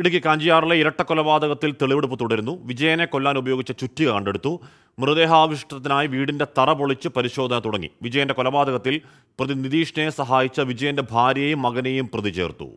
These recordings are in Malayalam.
ഇടുക്കി കാഞ്ചിയാറിലെ ഇരട്ടക്കൊലപാതകത്തിൽ തെളിവെടുപ്പ് തുടരുന്നു വിജയനെ കൊല്ലാൻ ഉപയോഗിച്ച ചുറ്റിക കണ്ടെടുത്തു മൃതദേഹാവിഷ്ടത്തിനായി വീടിന്റെ തറ പൊളിച്ച് പരിശോധന തുടങ്ങി വിജയന്റെ കൊലപാതകത്തിൽ പ്രതി നിതീഷിനെ സഹായിച്ച വിജയന്റെ ഭാര്യയെയും മകനെയും പ്രതി ചേർത്തു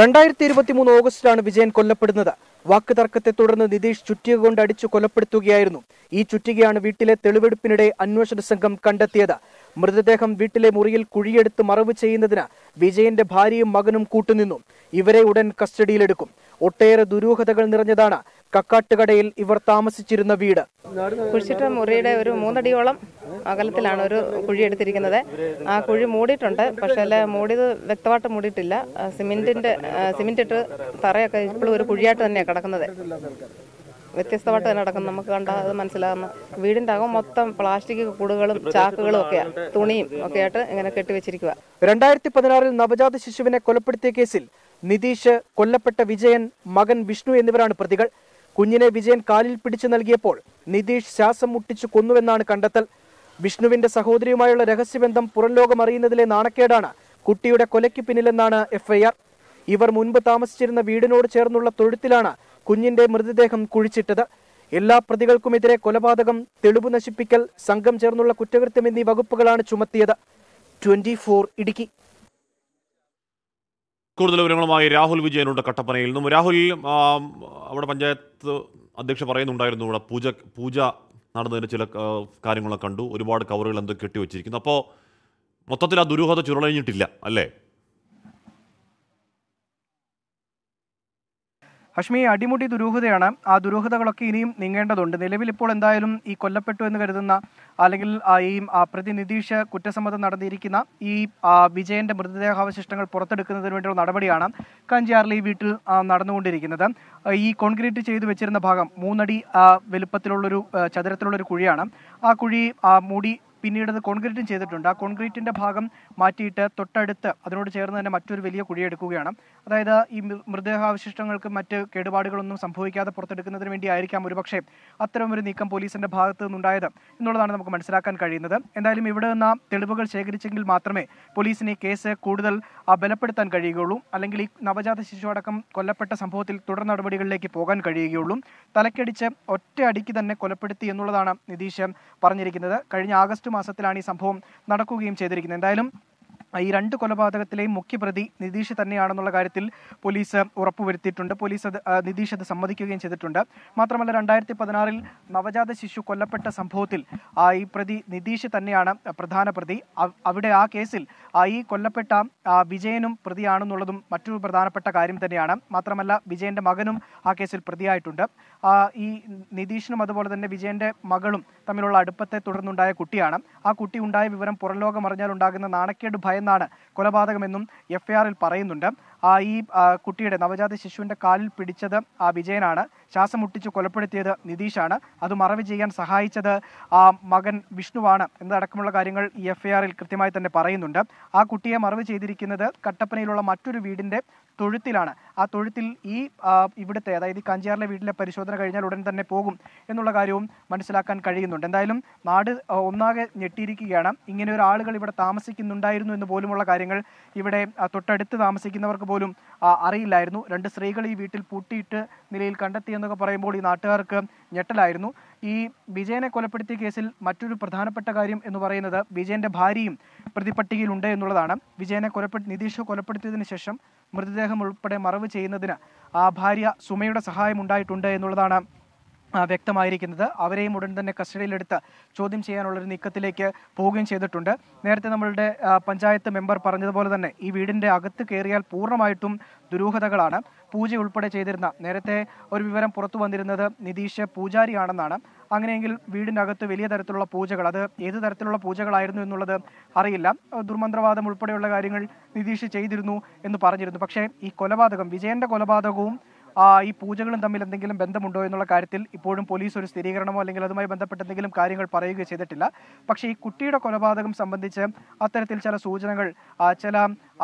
രണ്ടായിരത്തി മൂന്ന് ഓഗസ്റ്റിലാണ് വിജയൻ കൊല്ലപ്പെടുന്നത് വാക്ക് തർക്കത്തെ തുടർന്ന് നിതീഷ് ചുറ്റിക കൊണ്ട് അടിച്ചു കൊലപ്പെടുത്തുകയായിരുന്നു ഈ ചുറ്റികയാണ് വീട്ടിലെ തെളിവെടുപ്പിനിടെ അന്വേഷണ സംഘം കണ്ടെത്തിയത് മൃതദേഹം വീട്ടിലെ മുറിയിൽ കുഴിയെടുത്ത് മറവ് ചെയ്യുന്നതിന് വിജയന്റെ ഭാര്യയും മകനും കൂട്ടുനിന്നു ഇവരെ ഉടൻ കസ്റ്റഡിയിലെടുക്കും ഒട്ടേറെ ദുരൂഹതകൾ നിറഞ്ഞതാണ് കക്കാട്ടുകടയിൽ ഇവർ താമസിച്ചിരുന്ന വീട് കുഴിച്ചിട്ട മുറിയുടെ ഒരു മൂന്നടിയോളം അകലത്തിലാണ് ഒരു കുഴി എടുത്തിരിക്കുന്നത് ആ കുഴി മൂടിയിട്ടുണ്ട് പക്ഷേ അല്ല മൂടിയത് വ്യക്തമായിട്ട് മൂടിയിട്ടില്ല സിമെന്റിന്റെ സിമെന്റ് ഇട്ട് തറയൊക്കെ ഇപ്പോഴും ഒരു കുഴിയായിട്ട് തന്നെയാണ് കിടക്കുന്നത് വ്യത്യസ്തമായിട്ട് തന്നെ നടക്കുന്നു നമുക്ക് കണ്ടാൽ അത് മനസ്സിലാകുന്ന വീടിൻ്റെ അകം മൊത്തം പ്ലാസ്റ്റിക് കൂടുകളും ചാക്കുകളും ഒക്കെയാണ് തുണിയും ഒക്കെ ആയിട്ട് ഇങ്ങനെ കെട്ടിവെച്ചിരിക്കുക രണ്ടായിരത്തി പതിനാറിൽ നവജാത ശിശുവിനെ കൊലപ്പെടുത്തിയ കേസിൽ നിതീഷ് കൊല്ലപ്പെട്ട വിജയൻ മകൻ വിഷ്ണു എന്നിവരാണ് പ്രതികൾ കുഞ്ഞിനെ വിജയൻ കാലിൽ പിടിച്ചു നൽകിയപ്പോൾ നിതീഷ് ശ്വാസം മുട്ടിച്ചു കൊന്നുവെന്നാണ് കണ്ടെത്തൽ വിഷ്ണുവിന്റെ സഹോദരിയുമായുള്ള രഹസ്യബന്ധം പുറംലോകം അറിയുന്നതിലെ നാണക്കേടാണ് കുട്ടിയുടെ കൊലയ്ക്ക് പിന്നിലെന്നാണ് എഫ്ഐആർ ഇവർ മുൻപ് താമസിച്ചിരുന്ന വീടിനോട് ചേർന്നുള്ള തൊഴുത്തിലാണ് കുഞ്ഞിന്റെ മൃതദേഹം കുഴിച്ചിട്ടത് എല്ലാ പ്രതികൾക്കുമെതിരെ കൊലപാതകം തെളിവ് നശിപ്പിക്കൽ സംഘം ചേർന്നുള്ള കുറ്റകൃത്യം എന്നീ വകുപ്പുകളാണ് ചുമത്തിയത് ട്വന്റി ഇടുക്കി കൂടുതൽ വിവരങ്ങളുമായി രാഹുൽ വിജയനുണ്ട് കട്ടപ്പനയിൽ നിന്നും രാഹുൽ അവിടെ പഞ്ചായത്ത് അധ്യക്ഷ പറയുന്നുണ്ടായിരുന്നു ഇവിടെ പൂജ പൂജ നടന്നതിന് ചില കാര്യങ്ങളൊക്കെ കണ്ടു ഒരുപാട് കവറുകൾ എന്തൊക്കെ കെട്ടി വെച്ചിരിക്കുന്നു അപ്പോൾ മൊത്തത്തിൽ ആ ദുരൂഹത ചുരുളഴിഞ്ഞിട്ടില്ല അല്ലേ ഹഷ്മി അടിമുടി ദുരൂഹതയാണ് ആ ദുരൂഹതകളൊക്കെ ഇനിയും നീങ്ങേണ്ടതുണ്ട് നിലവിൽ ഇപ്പോൾ എന്തായാലും ഈ കൊല്ലപ്പെട്ടു എന്ന് കരുതുന്ന അല്ലെങ്കിൽ ഈ പ്രതി നിതീഷ് കുറ്റസമ്മതം നടന്നിരിക്കുന്ന ഈ വിജയന്റെ മൃതദേഹാവശിഷ്ടങ്ങൾ പുറത്തെടുക്കുന്നതിന് വേണ്ടിയുള്ള നടപടിയാണ് കഞ്ചാറിലെ ഈ വീട്ടിൽ നടന്നുകൊണ്ടിരിക്കുന്നത് ഈ കോൺക്രീറ്റ് ചെയ്തു വെച്ചിരുന്ന ഭാഗം മൂന്നടി വലുപ്പത്തിലുള്ളൊരു ചതുരത്തിലുള്ളൊരു കുഴിയാണ് ആ കുഴി മൂടി പിന്നീട് അത് കോൺക്രീറ്റും ചെയ്തിട്ടുണ്ട് ആ കോൺക്രീറ്റിൻ്റെ ഭാഗം മാറ്റിയിട്ട് തൊട്ടടുത്ത് അതിനോട് ചേർന്ന് തന്നെ മറ്റൊരു വലിയ കുഴിയെടുക്കുകയാണ് അതായത് ഈ മൃതദേഹാവശിഷ്ടങ്ങൾക്ക് മറ്റ് കേടുപാടുകളൊന്നും സംഭവിക്കാതെ പുറത്തെടുക്കുന്നതിന് വേണ്ടിയായിരിക്കാം ഒരുപക്ഷെ അത്തരം ഒരു നീക്കം പോലീസിൻ്റെ ഭാഗത്തു നിന്നുണ്ടായത് എന്നുള്ളതാണ് നമുക്ക് മനസ്സിലാക്കാൻ കഴിയുന്നത് എന്തായാലും ഇവിടെ നിന്ന് തെളിവുകൾ ശേഖരിച്ചെങ്കിൽ മാത്രമേ പോലീസിന് ഈ കേസ് കൂടുതൽ ബലപ്പെടുത്താൻ കഴിയുകയുള്ളൂ അല്ലെങ്കിൽ ഈ നവജാത ശിശു അടക്കം കൊല്ലപ്പെട്ട സംഭവത്തിൽ തുടർ നടപടികളിലേക്ക് പോകാൻ കഴിയുകയുള്ളൂ തലക്കടിച്ച് ഒറ്റ അടിക്ക് തന്നെ കൊലപ്പെടുത്തി എന്നുള്ളതാണ് നിതീഷ് പറഞ്ഞിരിക്കുന്നത് കഴിഞ്ഞ ആഗസ്റ്റ് മാസത്തിലാണ് ഈ സംഭവം നടക്കുകയും ചെയ്തിരിക്കുന്നത് എന്തായാലും ഈ രണ്ട് കൊലപാതകത്തിലെയും മുഖ്യപ്രതി നിതീഷ് തന്നെയാണെന്നുള്ള കാര്യത്തിൽ പോലീസ് ഉറപ്പുവരുത്തിയിട്ടുണ്ട് പോലീസ് അത് നിതീഷ് അത് സമ്മതിക്കുകയും ചെയ്തിട്ടുണ്ട് മാത്രമല്ല രണ്ടായിരത്തി പതിനാറിൽ നവജാത ശിശു കൊല്ലപ്പെട്ട സംഭവത്തിൽ ഈ പ്രതി നിതീഷ് തന്നെയാണ് പ്രധാന പ്രതി അവിടെ ആ കേസിൽ ഈ കൊല്ലപ്പെട്ട വിജയനും പ്രതിയാണെന്നുള്ളതും മറ്റൊരു പ്രധാനപ്പെട്ട കാര്യം തന്നെയാണ് മാത്രമല്ല വിജയന്റെ മകനും ആ കേസിൽ പ്രതിയായിട്ടുണ്ട് ഈ നിതീഷിനും അതുപോലെ തന്നെ വിജയന്റെ മകളും തമ്മിലുള്ള അടുപ്പത്തെ തുടർന്നുണ്ടായ കുട്ടിയാണ് ആ കുട്ടി ഉണ്ടായ വിവരം പുറം ലോകം അറിഞ്ഞാൽ ഉണ്ടാകുന്ന നാണക്കേട് ഭയം ചേർന്നാണ് കൊലപാതകമെന്നും എഫ്ഐആറിൽ പറയുന്നുണ്ട് ഈ കുട്ടിയുടെ നവജാത ശിശുവിൻ്റെ കാലിൽ പിടിച്ചത് ആ വിജയനാണ് ശ്വാസം മുട്ടിച്ച് കൊലപ്പെടുത്തിയത് നിതീഷാണ് അത് മറവ് ചെയ്യാൻ സഹായിച്ചത് ആ മകൻ വിഷ്ണുവാണ് എന്നതടക്കമുള്ള കാര്യങ്ങൾ ഈ എഫ്ഐആറിൽ കൃത്യമായി തന്നെ പറയുന്നുണ്ട് ആ കുട്ടിയെ മറവ് ചെയ്തിരിക്കുന്നത് കട്ടപ്പനയിലുള്ള മറ്റൊരു വീടിൻ്റെ തൊഴുത്തിലാണ് ആ തൊഴുത്തിൽ ഈ ഇവിടുത്തെ അതായത് കഞ്ചിയാറിലെ വീട്ടിലെ പരിശോധന കഴിഞ്ഞാൽ ഉടൻ തന്നെ പോകും എന്നുള്ള കാര്യവും മനസ്സിലാക്കാൻ കഴിയുന്നുണ്ട് എന്തായാലും നാട് ഒന്നാകെ ഞെട്ടിയിരിക്കുകയാണ് ഇങ്ങനെ ഒരു ആളുകൾ ഇവിടെ താമസിക്കുന്നുണ്ടായിരുന്നു എന്ന് പോലുമുള്ള കാര്യങ്ങൾ ഇവിടെ തൊട്ടടുത്ത് താമസിക്കുന്നവർക്ക് പോലും അറിയില്ലായിരുന്നു രണ്ട് സ്ത്രീകൾ ഈ വീട്ടിൽ പൂട്ടിയിട്ട് നിലയിൽ എന്നൊക്കെ പറയുമ്പോൾ ഈ നാട്ടുകാർക്ക് ഞെട്ടലായിരുന്നു ഈ വിജയനെ കൊലപ്പെടുത്തിയ കേസിൽ മറ്റൊരു പ്രധാനപ്പെട്ട കാര്യം എന്ന് പറയുന്നത് വിജയന്റെ ഭാര്യയും പ്രതിപട്ടികയിലുണ്ട് എന്നുള്ളതാണ് വിജയനെ കൊലപ്പെടുത്തി നിതീഷ് കൊലപ്പെടുത്തിയതിന് ശേഷം മൃതദേഹം ഉൾപ്പെടെ മറവ് ചെയ്യുന്നതിന് ആ ഭാര്യ സുമയുടെ സഹായം ഉണ്ടായിട്ടുണ്ട് എന്നുള്ളതാണ് വ്യക്തമായിരിക്കുന്നത് അവരെയും ഉടൻ തന്നെ കസ്റ്റഡിയിലെടുത്ത് ചോദ്യം ചെയ്യാനുള്ള ഒരു നീക്കത്തിലേക്ക് പോവുകയും ചെയ്തിട്ടുണ്ട് നേരത്തെ നമ്മളുടെ പഞ്ചായത്ത് മെമ്പർ പറഞ്ഞതുപോലെ തന്നെ ഈ വീടിൻ്റെ അകത്ത് കയറിയാൽ പൂർണ്ണമായിട്ടും ദുരൂഹതകളാണ് പൂജ ഉൾപ്പെടെ ചെയ്തിരുന്ന നേരത്തെ ഒരു വിവരം പുറത്തു വന്നിരുന്നത് നിതീഷ് പൂജാരിയാണെന്നാണ് അങ്ങനെയെങ്കിൽ വീടിനകത്ത് വലിയ തരത്തിലുള്ള പൂജകൾ അത് ഏത് തരത്തിലുള്ള പൂജകളായിരുന്നു എന്നുള്ളത് അറിയില്ല ദുർമന്ത്രവാദം ഉൾപ്പെടെയുള്ള കാര്യങ്ങൾ നിതീഷ് ചെയ്തിരുന്നു എന്ന് പറഞ്ഞിരുന്നു പക്ഷേ ഈ കൊലപാതകം വിജയന്റെ കൊലപാതകവും ഈ പൂജകളും തമ്മിൽ എന്തെങ്കിലും ബന്ധമുണ്ടോ എന്നുള്ള കാര്യത്തിൽ ഇപ്പോഴും പോലീസ് ഒരു സ്ഥിരീകരണമോ അല്ലെങ്കിൽ അതുമായി ബന്ധപ്പെട്ട എന്തെങ്കിലും കാര്യങ്ങൾ പറയുക ചെയ്തിട്ടില്ല പക്ഷേ ഈ കുട്ടിയുടെ കൊലപാതകം സംബന്ധിച്ച് അത്തരത്തിൽ ചില സൂചനകൾ ചില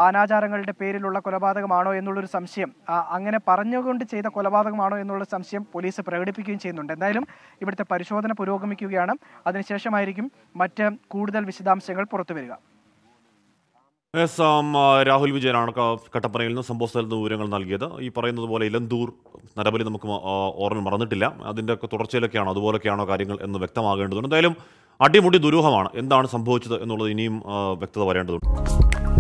അനാചാരങ്ങളുടെ പേരിലുള്ള കൊലപാതകമാണോ എന്നുള്ളൊരു സംശയം അങ്ങനെ പറഞ്ഞുകൊണ്ട് ചെയ്ത കൊലപാതകമാണോ എന്നുള്ള സംശയം പോലീസ് പ്രകടിപ്പിക്കുകയും ചെയ്യുന്നുണ്ട് എന്തായാലും ഇവിടുത്തെ പരിശോധന പുരോഗമിക്കുകയാണ് അതിനുശേഷമായിരിക്കും മറ്റ് കൂടുതൽ വിശദാംശങ്ങൾ പുറത്തു വരിക എസ് രാഹുൽ വിജയനാണ് കട്ടപ്പനയിൽ നിന്ന് സംഭവ സ്ഥലത്ത് വിവരങ്ങൾ നൽകിയത് ഈ പറയുന്നത് പോലെ ഇലന്തൂർ നരബലി നമുക്ക് ഓർമ്മ മറന്നിട്ടില്ല അതിൻ്റെ ഒക്കെ തുടർച്ചയിലൊക്കെയാണോ അതുപോലൊക്കെയാണോ കാര്യങ്ങൾ എന്ന് വ്യക്തമാകേണ്ടതുണ്ട് എന്തായാലും അടിമുടി ദുരൂഹമാണ് എന്താണ് സംഭവിച്ചത് എന്നുള്ളത് ഇനിയും വ്യക്തത വരേണ്ടതുണ്ട്